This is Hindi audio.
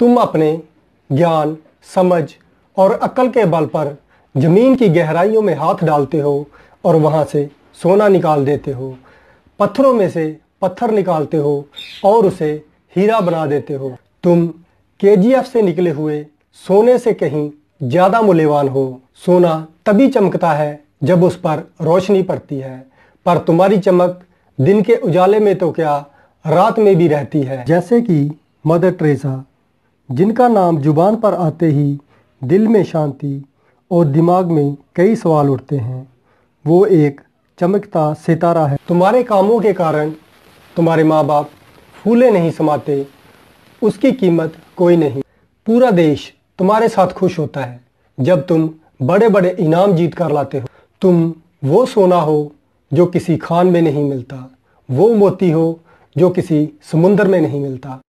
तुम अपने ज्ञान समझ और अक्ल के बल पर ज़मीन की गहराइयों में हाथ डालते हो और वहाँ से सोना निकाल देते हो पत्थरों में से पत्थर निकालते हो और उसे हीरा बना देते हो तुम के से निकले हुए सोने से कहीं ज़्यादा मूल्यवान हो सोना तभी चमकता है जब उस पर रोशनी पड़ती है पर तुम्हारी चमक दिन के उजाले में तो क्या रात में भी रहती है जैसे कि मदर ट्रेसा जिनका नाम जुबान पर आते ही दिल में शांति और दिमाग में कई सवाल उठते हैं वो एक चमकता सितारा है तुम्हारे कामों के कारण तुम्हारे माँ बाप फूले नहीं समाते उसकी कीमत कोई नहीं पूरा देश तुम्हारे साथ खुश होता है जब तुम बड़े बड़े इनाम जीत कर लाते हो तुम वो सोना हो जो किसी खान में नहीं मिलता वो मोती हो जो किसी समुंदर में नहीं मिलता